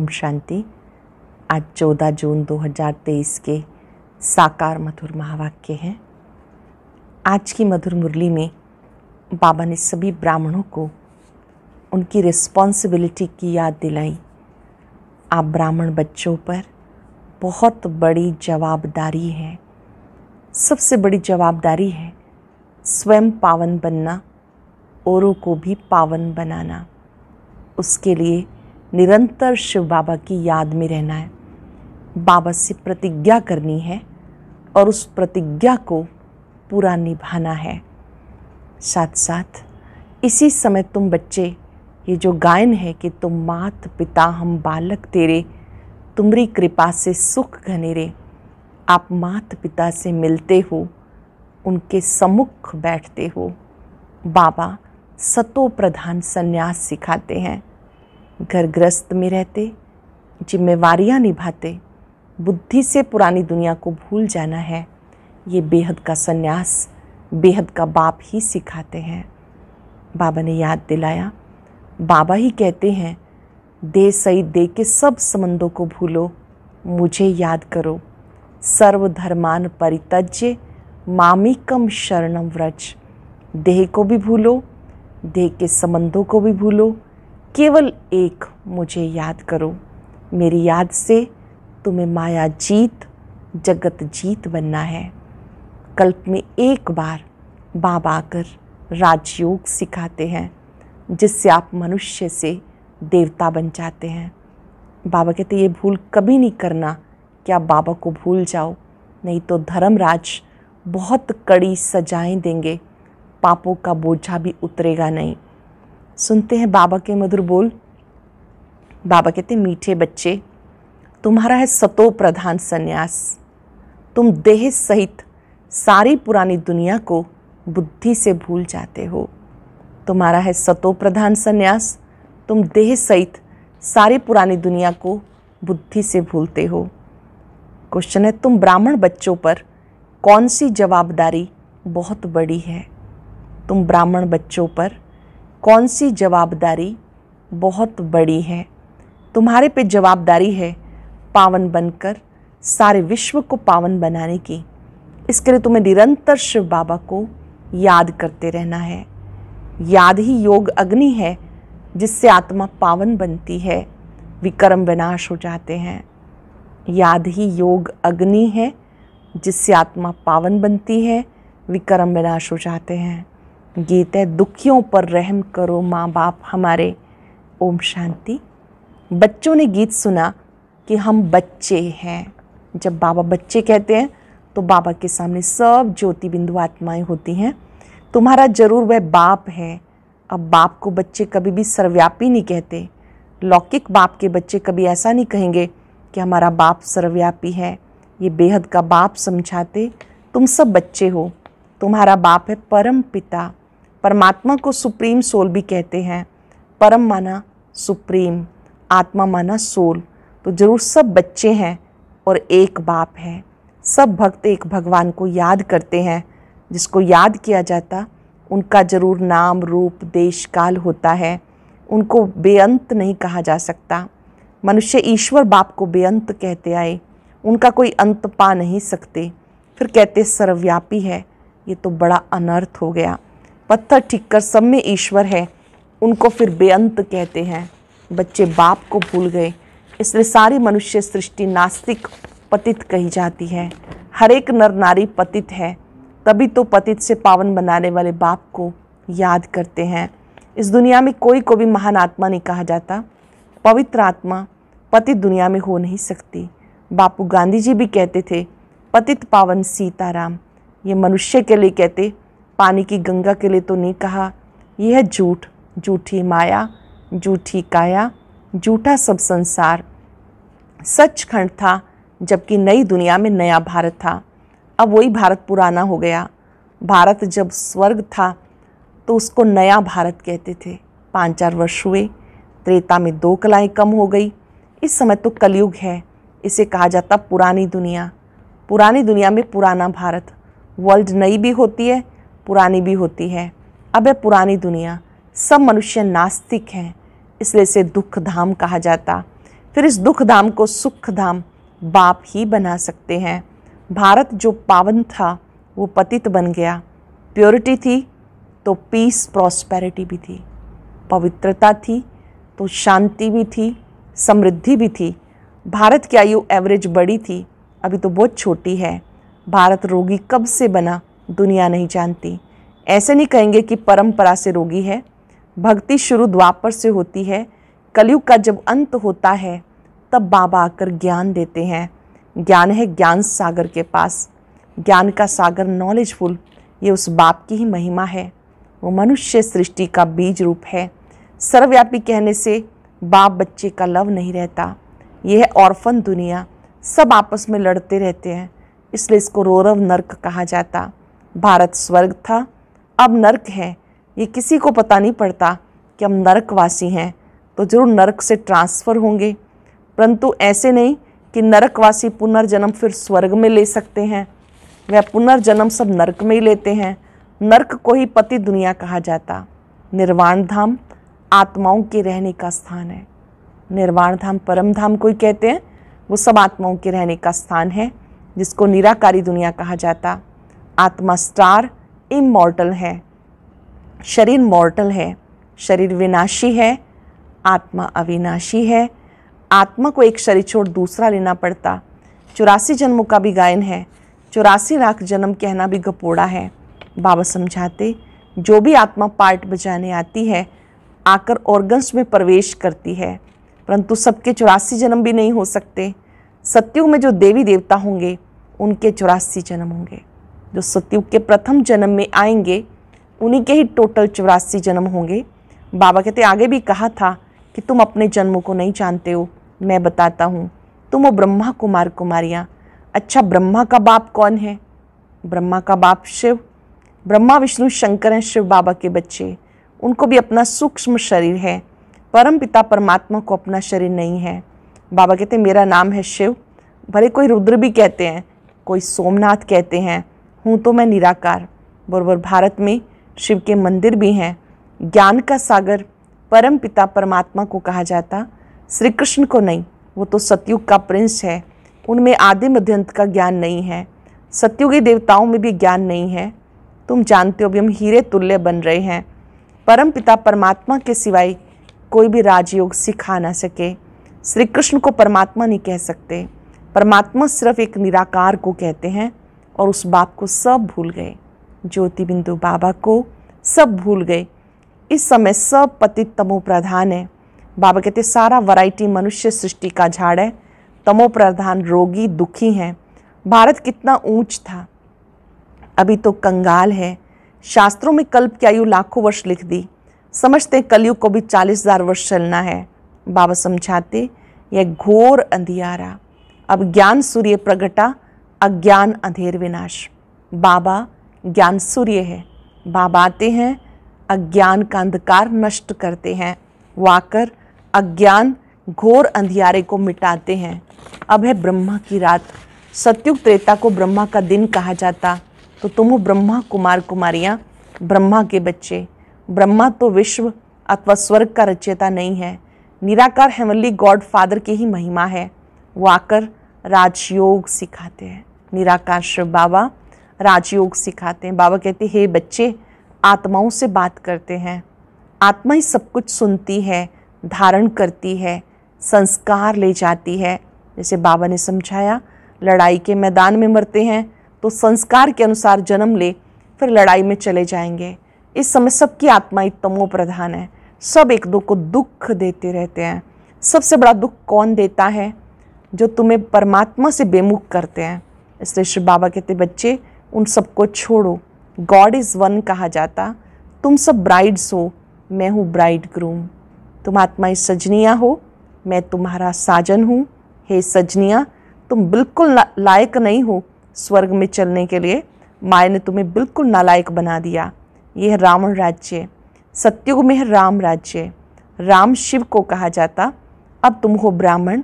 ओम शांति आज चौदह जून 2023 के साकार मधुर महावाक्य हैं आज की मधुर मुरली में बाबा ने सभी ब्राह्मणों को उनकी रिस्पॉन्सिबिलिटी की याद दिलाई आप ब्राह्मण बच्चों पर बहुत बड़ी जवाबदारी है सबसे बड़ी जवाबदारी है स्वयं पावन बनना औरों को भी पावन बनाना उसके लिए निरंतर शिव बाबा की याद में रहना है बाबा से प्रतिज्ञा करनी है और उस प्रतिज्ञा को पूरा निभाना है साथ साथ इसी समय तुम बच्चे ये जो गायन है कि तुम मात पिता हम बालक तेरे तुमरी कृपा से सुख रे आप मात पिता से मिलते हो उनके सम्मुख बैठते हो बाबा सतो प्रधान संन्यास सिखाते हैं घर ग्रस्त में रहते जिम्मेवार निभाते बुद्धि से पुरानी दुनिया को भूल जाना है ये बेहद का संन्यास बेहद का बाप ही सिखाते हैं बाबा ने याद दिलाया बाबा ही कहते हैं दे सही दे के सब संबंधों को भूलो मुझे याद करो सर्वधर्मान परितज्य मामिकम शरणम व्रज देह को भी भूलो देह के संबंधों को भी भूलो केवल एक मुझे याद करो मेरी याद से तुम्हें माया जीत जगत जीत बनना है कल्प में एक बार बाबा आकर राजयोग सिखाते हैं जिससे आप मनुष्य से देवता बन जाते हैं बाबा कहते ये भूल कभी नहीं करना कि आप बाबा को भूल जाओ नहीं तो धर्मराज बहुत कड़ी सजाएं देंगे पापों का बोझा भी उतरेगा नहीं सुनते हैं बाबा के मधुर बोल बाबा कहते मीठे बच्चे तुम्हारा है सतो प्रधान संन्यास तुम देह सहित सारी पुरानी दुनिया को बुद्धि से भूल जाते हो तुम्हारा है सतो प्रधान संन्यास तुम देह सहित सारी पुरानी दुनिया को बुद्धि से भूलते हो क्वेश्चन है तुम ब्राह्मण बच्चों पर कौन सी जवाबदारी बहुत बड़ी है तुम ब्राह्मण बच्चों पर कौन सी जवाबदारी बहुत बड़ी है तुम्हारे पे जवाबदारी है पावन बनकर सारे विश्व को पावन बनाने की इसके लिए तुम्हें निरंतर शिव बाबा को याद करते रहना है याद ही योग अग्नि है जिससे आत्मा पावन बनती है विक्रम विनाश हो जाते हैं याद ही योग अग्नि है जिससे आत्मा पावन बनती है विक्रम विनाश हो जाते हैं गीत है दुखियों पर रहम करो माँ बाप हमारे ओम शांति बच्चों ने गीत सुना कि हम बच्चे हैं जब बाबा बच्चे कहते हैं तो बाबा के सामने सब ज्योति बिंदु आत्माएं होती हैं तुम्हारा जरूर वह बाप है अब बाप को बच्चे कभी भी सर्वव्यापी नहीं कहते लौकिक बाप के बच्चे कभी ऐसा नहीं कहेंगे कि हमारा बाप सर्वव्यापी है ये बेहद का बाप समझाते तुम सब बच्चे हो तुम्हारा बाप है परम पिता परमात्मा को सुप्रीम सोल भी कहते हैं परम माना सुप्रीम आत्मा माना सोल तो ज़रूर सब बच्चे हैं और एक बाप है सब भक्त एक भगवान को याद करते हैं जिसको याद किया जाता उनका ज़रूर नाम रूप देश काल होता है उनको बेअंत नहीं कहा जा सकता मनुष्य ईश्वर बाप को बेअंत कहते आए उनका कोई अंत पा नहीं सकते फिर कहते सर्वव्यापी है ये तो बड़ा अनर्थ हो गया पत्थर कर सब में ईश्वर है उनको फिर बेअंत कहते हैं बच्चे बाप को भूल गए इसलिए सारी मनुष्य सृष्टि नास्तिक पतित कही जाती है हर एक नर नारी पतित है तभी तो पतित से पावन बनाने वाले बाप को याद करते हैं इस दुनिया में कोई को भी महान आत्मा नहीं कहा जाता पवित्र आत्मा पतित दुनिया में हो नहीं सकती बापू गांधी जी भी कहते थे पतित पावन सीताराम ये मनुष्य के लिए कहते पानी की गंगा के लिए तो नहीं कहा यह है झूठ झूठी माया झूठी काया झूठा सब संसार सच खंड था जबकि नई दुनिया में नया भारत था अब वही भारत पुराना हो गया भारत जब स्वर्ग था तो उसको नया भारत कहते थे पाँच चार वर्ष हुए त्रेता में दो कलाएं कम हो गई इस समय तो कलयुग है इसे कहा जाता पुरानी दुनिया पुरानी दुनिया में पुराना भारत वर्ल्ड नई भी होती है पुरानी भी होती है अब है पुरानी दुनिया सब मनुष्य नास्तिक हैं इसलिए इसे दुख धाम कहा जाता फिर इस दुख धाम को सुख धाम बाप ही बना सकते हैं भारत जो पावन था वो पतित बन गया प्योरिटी थी तो पीस प्रॉस्पेरिटी भी थी पवित्रता थी तो शांति भी थी समृद्धि भी थी भारत की आयु एवरेज बड़ी थी अभी तो बहुत छोटी है भारत रोगी कब से बना दुनिया नहीं जानती ऐसे नहीं कहेंगे कि परंपरा से रोगी है भक्ति शुरू द्वापर से होती है कलयुग का जब अंत होता है तब बाबा आकर ज्ञान देते हैं ज्ञान है ज्ञान सागर के पास ज्ञान का सागर नॉलेजफुल ये उस बाप की ही महिमा है वो मनुष्य सृष्टि का बीज रूप है सर्वव्यापी कहने से बाप बच्चे का लव नहीं रहता यह है औरफन दुनिया सब आपस में लड़ते रहते हैं इसलिए इसको रौरव नर्क कहा जाता भारत स्वर्ग था अब नरक है ये किसी को पता नहीं पड़ता कि हम नरकवासी हैं तो जरूर नरक से ट्रांसफ़र होंगे परंतु ऐसे नहीं कि नरकवासी पुनर्जन्म फिर स्वर्ग में ले सकते हैं वह पुनर्जन्म सब नरक में ही लेते हैं नरक को ही पति दुनिया कहा जाता निर्वाण धाम आत्माओं के रहने का स्थान है निर्वाण धाम परम धाम को ही कहते हैं वो सब आत्माओं के रहने का स्थान है जिसको निराकारी दुनिया कहा जाता आत्मा स्टार इमोर्टल है शरीर मॉर्टल है शरीर विनाशी है आत्मा अविनाशी है आत्मा को एक शरीर छोड़ दूसरा लेना पड़ता चौरासी जन्मों का भी गायन है चौरासी लाख जन्म कहना भी गपोड़ा है बाबा समझाते जो भी आत्मा पार्ट बजाने आती है आकर ऑर्गन्स में प्रवेश करती है परंतु सबके चौरासी जन्म भी नहीं हो सकते सत्युग में जो देवी देवता होंगे उनके चौरासी जन्म होंगे जो सतयुग के प्रथम जन्म में आएंगे उन्हीं के ही टोटल चौरासी जन्म होंगे बाबा कहते आगे भी कहा था कि तुम अपने जन्मों को नहीं जानते हो मैं बताता हूँ तुम हो ब्रह्मा कुमार कुमारियाँ अच्छा ब्रह्मा का बाप कौन है ब्रह्मा का बाप शिव ब्रह्मा विष्णु शंकर हैं शिव बाबा के बच्चे उनको भी अपना सूक्ष्म शरीर है परम पिता परमात्मा को अपना शरीर नहीं है बाबा कहते मेरा नाम है शिव भले कोई रुद्र भी कहते हैं कोई सोमनाथ कहते हैं हूँ तो मैं निराकार बरबर भारत में शिव के मंदिर भी हैं ज्ञान का सागर परम पिता परमात्मा को कहा जाता श्री कृष्ण को नहीं वो तो सतयुग का प्रिंस है उनमें आदि मध्यंत का ज्ञान नहीं है सतयुगी देवताओं में भी ज्ञान नहीं है तुम जानते हो भी हम हीरे तुल्य बन रहे हैं परम पिता परमात्मा के सिवाय कोई भी राजयोग सिखा ना सके श्री कृष्ण को परमात्मा नहीं कह सकते परमात्मा सिर्फ एक निराकार को कहते हैं और उस बाप को सब भूल गए ज्योति बिंदु बाबा को सब भूल गए इस समय सब पति तमो प्रधान है बाबा कहते सारा वैरायटी मनुष्य सृष्टि का झाड़ है तमो प्रधान रोगी दुखी हैं भारत कितना ऊंच था अभी तो कंगाल है शास्त्रों में कल्प की आयु लाखों वर्ष लिख दी समझते कलयुग को भी चालीस हजार वर्ष चलना है बाबा समझाते यह घोर अंधियारा अब ज्ञान सूर्य प्रगटा अज्ञान अंधेर विनाश बाबा ज्ञान सूर्य है बाबा आते हैं अज्ञान का अंधकार नष्ट करते हैं वो आकर अज्ञान घोर अंधियारे को मिटाते हैं अब है ब्रह्मा की रात सत्युग त्रेता को ब्रह्मा का दिन कहा जाता तो तुम ब्रह्मा कुमार कुमारियाँ ब्रह्मा के बच्चे ब्रह्मा तो विश्व अथवा स्वर्ग का रचयता नहीं है निराकार हेमली गॉड फादर की ही महिमा है वो आकर राजयोग सिखाते हैं निराकाश बाबा राजयोग सिखाते हैं बाबा कहते हैं हे बच्चे आत्माओं से बात करते हैं आत्मा ही सब कुछ सुनती है धारण करती है संस्कार ले जाती है जैसे बाबा ने समझाया लड़ाई के मैदान में मरते हैं तो संस्कार के अनुसार जन्म ले फिर लड़ाई में चले जाएंगे इस समय सबकी ही तमो प्रधान है सब एक दो को दुख देते रहते हैं सबसे बड़ा दुख कौन देता है जो तुम्हें परमात्मा से बेमुख करते हैं इसलिए शिव बाबा कहते बच्चे उन सबको छोड़ो गॉड इज़ वन कहा जाता तुम सब ब्राइड्स हो मैं हूँ ब्राइड ग्रूम तुम आत्माई सजनिया हो मैं तुम्हारा साजन हूँ हे सजनिया तुम बिल्कुल लायक नहीं हो स्वर्ग में चलने के लिए माया ने तुम्हें बिल्कुल नालायक बना दिया यह रावण राज्य सत्युग में है राम राज्य राम शिव को कहा जाता अब तुम हो ब्राह्मण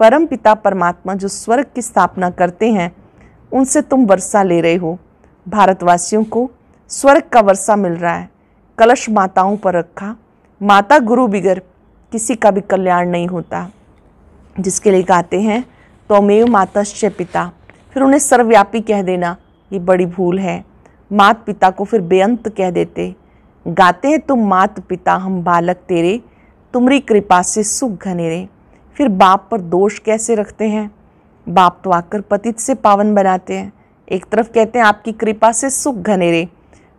परम पिता परमात्मा जो स्वर्ग की स्थापना करते हैं उनसे तुम वर्षा ले रहे हो भारतवासियों को स्वर्ग का वर्षा मिल रहा है कलश माताओं पर रखा माता गुरु बिगर किसी का भी कल्याण नहीं होता जिसके लिए गाते हैं तोमेव से पिता फिर उन्हें सर्वव्यापी कह देना ये बड़ी भूल है मात पिता को फिर बेअंत कह देते गाते हैं तुम मात पिता हम बालक तेरे तुमरी कृपा से सुख घनेरे फिर बाप पर दोष कैसे रखते हैं बाप तो आकर पतित से पावन बनाते हैं एक तरफ कहते हैं आपकी कृपा से सुख घनेरे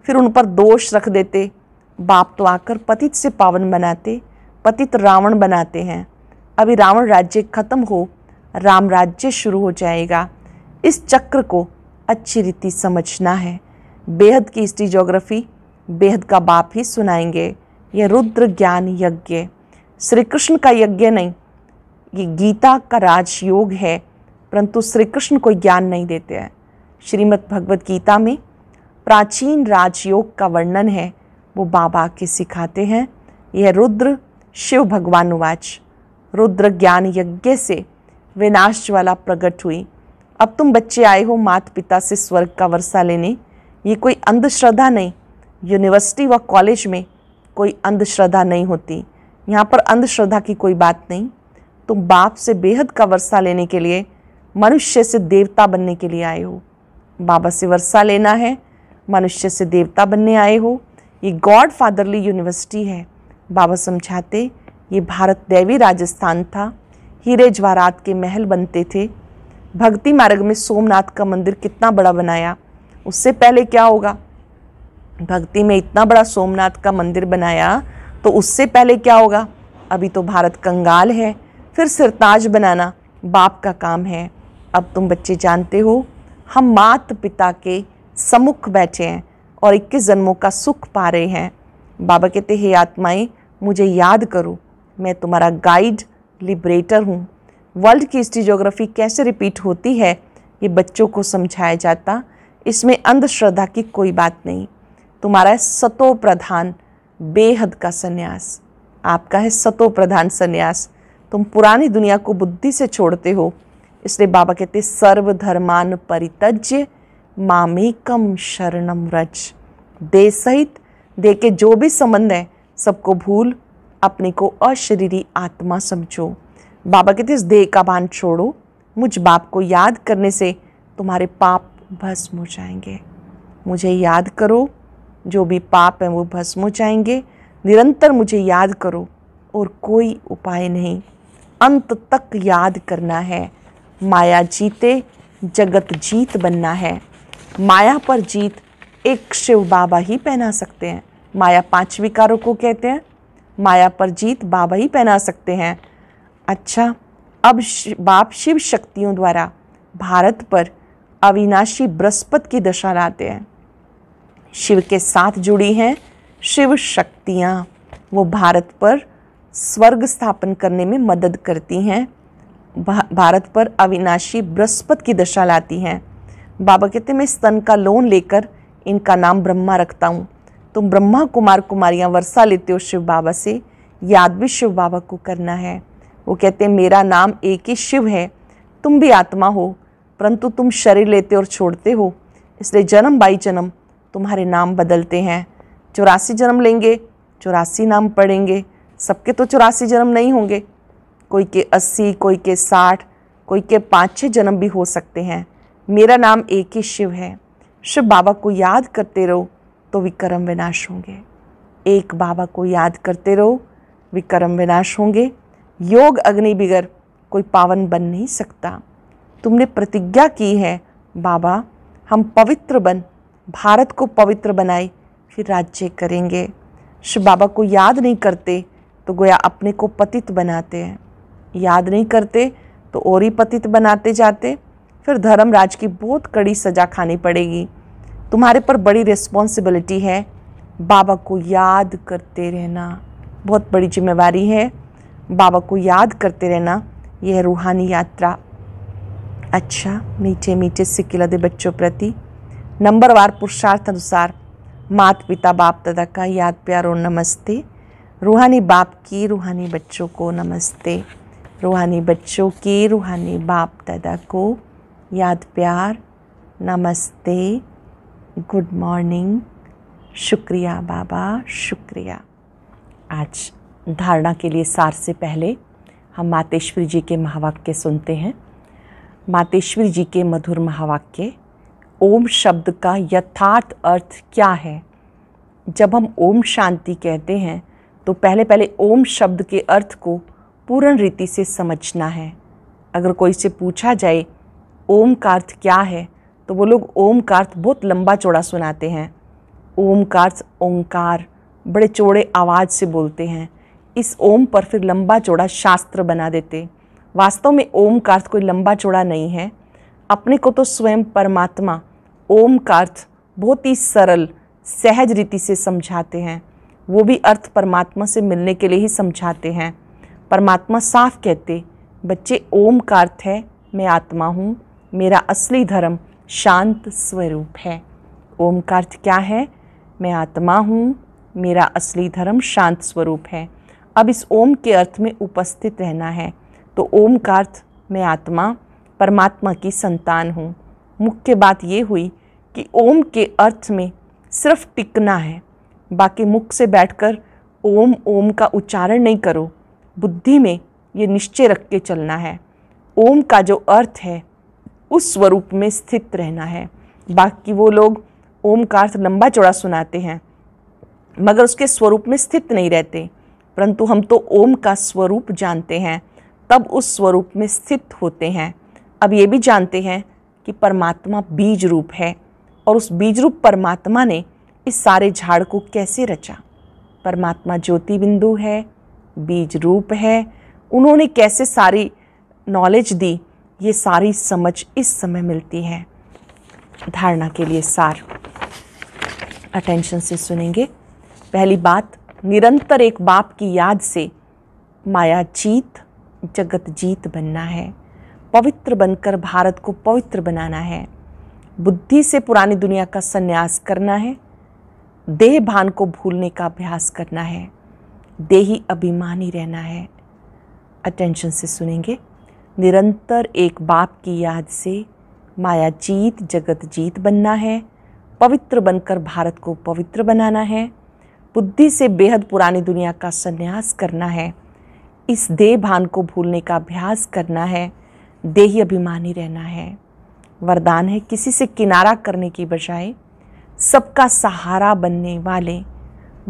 फिर उन पर दोष रख देते बाप तो आकर पतित से पावन बनाते पतित रावण बनाते हैं अभी रावण राज्य खत्म हो राम राज्य शुरू हो जाएगा इस चक्र को अच्छी रीति समझना है बेहद की हिस्ट्री जोग्राफी बेहद का बाप ही सुनाएंगे यह रुद्र ज्ञान यज्ञ श्री कृष्ण का यज्ञ नहीं ये गीता का राजयोग है परंतु श्री कृष्ण कोई ज्ञान नहीं देते हैं श्रीमद् भगवद गीता में प्राचीन राजयोग का वर्णन है वो बाबा के सिखाते हैं यह रुद्र शिव भगवान उवाच रुद्र ज्ञान यज्ञ से विनाश ज्वाला प्रकट हुई अब तुम बच्चे आए हो माता पिता से स्वर्ग का वर्षा लेने ये कोई अंधश्रद्धा नहीं यूनिवर्सिटी व कॉलेज में कोई अंधश्रद्धा नहीं होती यहाँ पर अंधश्रद्धा की कोई बात नहीं तुम बाप से बेहद का वर्षा लेने के लिए मनुष्य से देवता बनने के लिए आए हो बाबा से वर्षा लेना है मनुष्य से देवता बनने आए हो ये गॉड फादरली यूनिवर्सिटी है बाबा समझाते ये भारत देवी राजस्थान था हीरे जवाहरात के महल बनते थे भक्ति मार्ग में सोमनाथ का मंदिर कितना बड़ा बनाया उससे पहले क्या होगा भक्ति में इतना बड़ा सोमनाथ का मंदिर बनाया तो उससे पहले क्या होगा अभी तो भारत कंगाल है फिर सिरताज बनाना बाप का काम है अब तुम बच्चे जानते हो हम मात पिता के सम्मुख बैठे हैं और इक्कीस जन्मों का सुख पा रहे हैं बाबा कहते हे आत्माएं मुझे याद करो मैं तुम्हारा गाइड लिबरेटर हूँ वर्ल्ड की हिस्ट्री जोग्राफी कैसे रिपीट होती है ये बच्चों को समझाया जाता इसमें अंधश्रद्धा की कोई बात नहीं तुम्हारा है सतो प्रधान बेहद का संन्यास आपका है सतो प्रधान संन्यास तुम पुरानी दुनिया को बुद्धि से छोड़ते हो इसलिए बाबा कहते सर्वधर्मान परितज्य मामेकम शरणम रज दे सहित दे के जो भी संबंध है सबको भूल अपने को अशरीरी आत्मा समझो बाबा कहते इस देह का बांध छोड़ो मुझ बाप को याद करने से तुम्हारे पाप भस्म हो जाएंगे मुझे याद करो जो भी पाप है वो भस्म हो जाएंगे निरंतर मुझे याद करो और कोई उपाय नहीं अंत तक याद करना है माया जीते जगत जीत बनना है माया पर जीत एक शिव बाबा ही पहना सकते हैं माया पांच विकारों को कहते हैं माया पर जीत बाबा ही पहना सकते हैं अच्छा अब बाप शिव शक्तियों द्वारा भारत पर अविनाशी बृहस्पति की दशा लाते हैं शिव के साथ जुड़ी हैं शिव शक्तियाँ वो भारत पर स्वर्ग स्थापन करने में मदद करती हैं भारत पर अविनाशी बृहस्पति की दशा लाती हैं बाबा कहते मैं स्तन का लोन लेकर इनका नाम ब्रह्मा रखता हूँ तुम ब्रह्मा कुमार कुमारियाँ वर्षा लेते हो शिव बाबा से याद भी शिव बाबा को करना है वो कहते हैं मेरा नाम एक ही शिव है तुम भी आत्मा हो परंतु तुम शरीर लेते और छोड़ते हो इसलिए जन्म बाई जन्म तुम्हारे नाम बदलते हैं चौरासी जन्म लेंगे चौरासी नाम पढ़ेंगे सबके तो चौरासी जन्म नहीं होंगे कोई के अस्सी कोई के साठ कोई के पाँच छः जन्म भी हो सकते हैं मेरा नाम एक ही शिव है शिव बाबा को याद करते रहो तो विक्रम विनाश होंगे एक बाबा को याद करते रहो विक्रम विनाश होंगे योग अग्नि बिगर कोई पावन बन नहीं सकता तुमने प्रतिज्ञा की है बाबा हम पवित्र बन भारत को पवित्र बनाए फिर राज्य करेंगे शिव बाबा को याद नहीं करते तो गोया अपने को पतित बनाते हैं याद नहीं करते तो और ही पतित बनाते जाते फिर धर्मराज की बहुत कड़ी सजा खानी पड़ेगी तुम्हारे पर बड़ी रिस्पॉन्सिबिलिटी है बाबा को याद करते रहना बहुत बड़ी जिम्मेवारी है बाबा को याद करते रहना यह रूहानी यात्रा अच्छा मीठे मीठे सिक्किल दे बच्चों प्रति नंबरवार पुरुषार्थ अनुसार मात पिता बाप दादा का याद प्यार और नमस्ते रूहानी बाप की रूहानी बच्चों को नमस्ते रूहानी बच्चों के रूहानी बाप दादा को याद प्यार नमस्ते गुड मॉर्निंग शुक्रिया बाबा शुक्रिया आज धारणा के लिए सार से पहले हम मातेश्वरी जी के महावाक्य सुनते हैं मातेश्वरी जी के मधुर महावाक्य ओम शब्द का यथार्थ अर्थ क्या है जब हम ओम शांति कहते हैं तो पहले पहले ओम शब्द के अर्थ को पूर्ण रीति से समझना है अगर कोई से पूछा जाए ओम का अर्थ क्या है तो वो लोग ओम का अर्थ बहुत लंबा चौड़ा सुनाते हैं ओम का अर्थ ओंकार बड़े चौड़े आवाज़ से बोलते हैं इस ओम पर फिर लंबा चौड़ा शास्त्र बना देते वास्तव में ओम का अर्थ कोई लंबा चौड़ा नहीं है अपने को तो स्वयं परमात्मा ओम का अर्थ बहुत ही सरल सहज रीति से समझाते हैं वो भी अर्थ परमात्मा से मिलने के लिए ही समझाते हैं परमात्मा साफ कहते बच्चे ओम कार्थ है मैं आत्मा हूँ मेरा असली धर्म शांत स्वरूप है ओम कार्थ क्या है मैं आत्मा हूँ मेरा असली धर्म शांत स्वरूप है अब इस ओम के अर्थ में उपस्थित रहना है तो ओम कार्थ मैं आत्मा परमात्मा की संतान हूँ मुख्य बात ये हुई कि ओम के अर्थ में सिर्फ टिकना है बाकी मुख से बैठकर ओम ओम का उच्चारण नहीं करो बुद्धि में ये निश्चय रख के चलना है ओम का जो अर्थ है उस स्वरूप में स्थित रहना है बाकी वो लोग ओम का अर्थ लंबा चौड़ा सुनाते हैं मगर उसके स्वरूप में स्थित नहीं रहते परंतु हम तो ओम का स्वरूप जानते हैं तब उस स्वरूप में स्थित होते हैं अब ये भी जानते हैं कि परमात्मा बीज रूप है और उस बीज रूप परमात्मा ने इस सारे झाड़ को कैसे रचा परमात्मा ज्योति बिंदु है बीज रूप है उन्होंने कैसे सारी नॉलेज दी ये सारी समझ इस समय मिलती है धारणा के लिए सार अटेंशन से सुनेंगे पहली बात निरंतर एक बाप की याद से माया जीत जगत जीत बनना है पवित्र बनकर भारत को पवित्र बनाना है बुद्धि से पुरानी दुनिया का संन्यास करना है देह भान को भूलने का अभ्यास करना है देही अभिमानी रहना है अटेंशन से सुनेंगे निरंतर एक बाप की याद से माया जीत जगत जीत बनना है पवित्र बनकर भारत को पवित्र बनाना है बुद्धि से बेहद पुरानी दुनिया का संन्यास करना है इस देह भान को भूलने का अभ्यास करना है देही अभिमानी रहना है वरदान है किसी से किनारा करने की बजाय सबका सहारा बनने वाले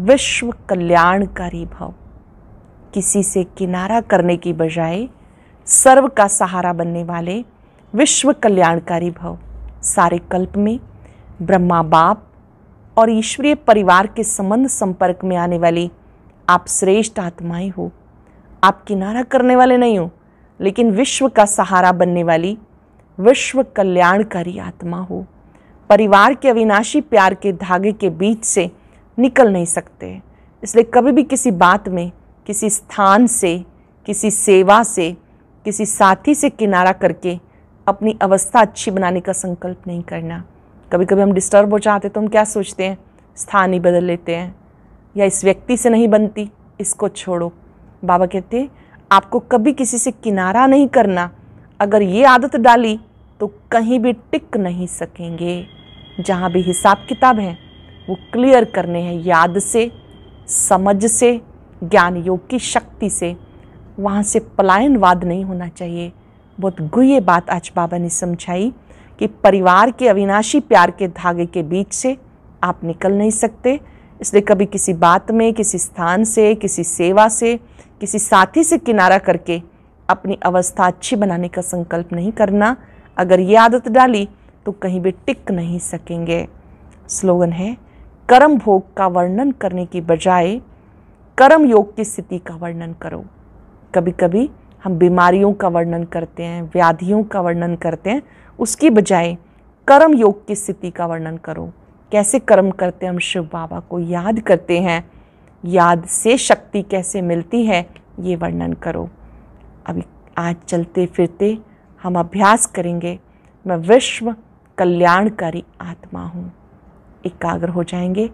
विश्व कल्याणकारी भाव किसी से किनारा करने की बजाय सर्व का सहारा बनने वाले विश्व कल्याणकारी भाव सारे कल्प में ब्रह्मा बाप और ईश्वरीय परिवार के संबंध संपर्क में आने वाली आप श्रेष्ठ आत्माएं हो आप किनारा करने वाले नहीं हो लेकिन विश्व का सहारा बनने वाली विश्व कल्याणकारी आत्मा हो परिवार के अविनाशी प्यार के धागे के बीच से निकल नहीं सकते इसलिए कभी भी किसी बात में किसी स्थान से किसी सेवा से किसी साथी से किनारा करके अपनी अवस्था अच्छी बनाने का संकल्प नहीं करना कभी कभी हम डिस्टर्ब हो जाते तो हम क्या सोचते हैं स्थान ही बदल लेते हैं या इस व्यक्ति से नहीं बनती इसको छोड़ो बाबा कहते आपको कभी किसी से किनारा नहीं करना अगर ये आदत डाली तो कहीं भी टिक नहीं सकेंगे जहाँ भी हिसाब किताब है वो क्लियर करने हैं याद से समझ से ज्ञान योग की शक्ति से वहाँ से पलायनवाद नहीं होना चाहिए बहुत गुह्य बात आज बाबा ने समझाई कि परिवार के अविनाशी प्यार के धागे के बीच से आप निकल नहीं सकते इसलिए कभी किसी बात में किसी स्थान से किसी सेवा से किसी साथी से किनारा करके अपनी अवस्था अच्छी बनाने का संकल्प नहीं करना अगर ये आदत डाली तो कहीं भी टिक नहीं सकेंगे स्लोगन है कर्म भोग का वर्णन करने की बजाय कर्म योग की स्थिति का वर्णन करो कभी कभी हम बीमारियों का वर्णन करते हैं व्याधियों का वर्णन करते हैं उसकी बजाय कर्म योग की स्थिति का वर्णन करो कैसे कर्म करते हैं हम शिव बाबा को याद करते हैं याद से शक्ति कैसे मिलती है ये वर्णन करो अभी आज चलते फिरते हम अभ्यास करेंगे मैं विश्व कल्याणकारी आत्मा हूँ एकाग्र हो जाएंगे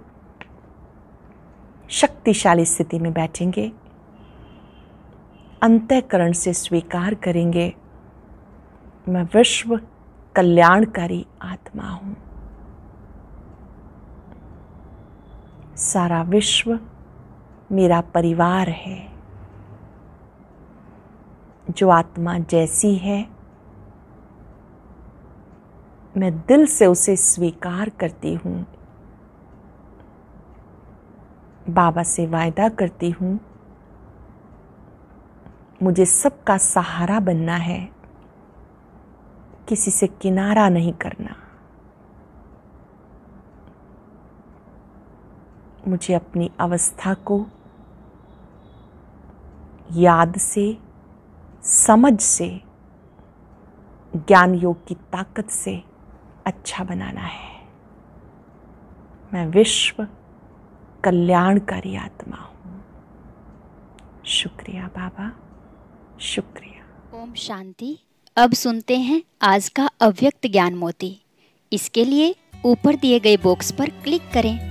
शक्तिशाली स्थिति में बैठेंगे अंतकरण से स्वीकार करेंगे मैं विश्व कल्याणकारी आत्मा हूं सारा विश्व मेरा परिवार है जो आत्मा जैसी है मैं दिल से उसे स्वीकार करती हूँ बाबा से वायदा करती हूँ मुझे सबका सहारा बनना है किसी से किनारा नहीं करना मुझे अपनी अवस्था को याद से समझ से ज्ञान योग की ताकत से अच्छा बनाना है मैं विश्व कल्याणकारी आत्मा हूँ शुक्रिया बाबा शुक्रिया ओम शांति अब सुनते हैं आज का अव्यक्त ज्ञान मोती इसके लिए ऊपर दिए गए बॉक्स पर क्लिक करें